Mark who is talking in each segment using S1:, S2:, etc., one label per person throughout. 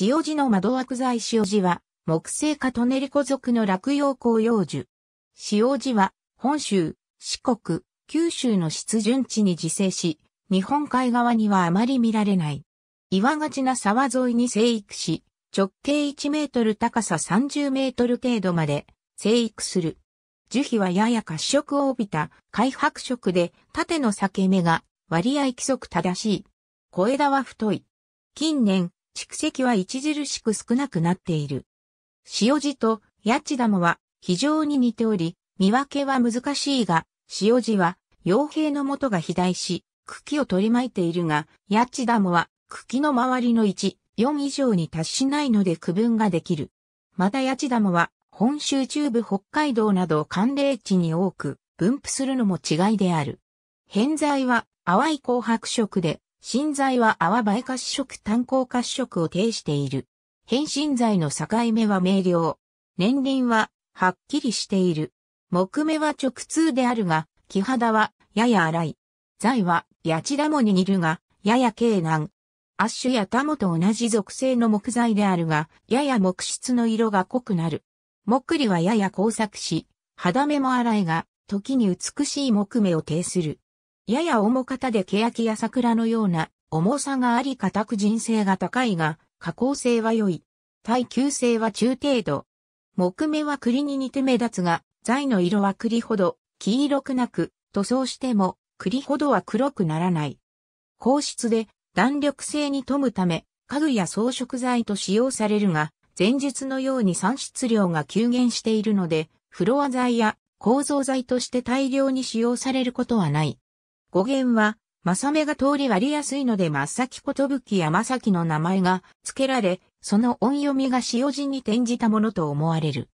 S1: 塩地の窓枠材塩地は、木製化トネリコ族の落葉紅葉樹。塩地は、本州、四国、九州の湿潤地に自生し、日本海側にはあまり見られない。岩がちな沢沿いに生育し、直径1メートル高さ30メートル程度まで生育する。樹皮はやや褐色を帯びた開白色で縦の裂け目が割合規則正しい。小枝は太い。近年、蓄積は著しく少なくなっている。塩地と八ダ玉は非常に似ており、見分けは難しいが、塩地は傭兵の元が肥大し、茎を取り巻いているが、八ダ玉は茎の周りの1、4以上に達しないので区分ができる。また八ダ玉は本州中部北海道など寒冷地に多く分布するのも違いである。偏在は淡い紅白色で新材は泡映え褐色炭鉱褐色を呈している。変身材の境目は明瞭。年輪ははっきりしている。木目は直通であるが、木肌はやや荒い。材は八千田もに似るが、やや軽難。アッシュやタモと同じ属性の木材であるが、やや木質の色が濃くなる。木理はやや工作し、肌目も荒いが、時に美しい木目を呈する。やや重型で欅や桜のような重さがあり硬く人性が高いが、加工性は良い。耐久性は中程度。木目は栗に似て目立つが、材の色は栗ほど黄色くなく、塗装しても栗ほどは黒くならない。硬質で弾力性に富むため、家具や装飾材と使用されるが、前述のように産出量が急減しているので、フロア材や構造材として大量に使用されることはない。語源は、正目が通り割りやすいので真っ先ことぶきやまさきの名前が付けられ、その音読みが塩字に転じたものと思われる。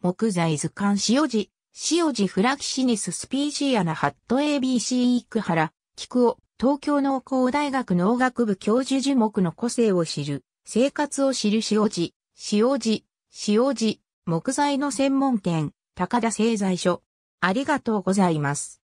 S1: 木材図鑑塩字、塩字フラキシニススピーシアナハット ABC イクハラ、キクオ、東京農工大学農学部教授樹木の個性を知る、生活を知る塩字、塩字、塩字、木材の専門店、高田製材所。ありがとうございます。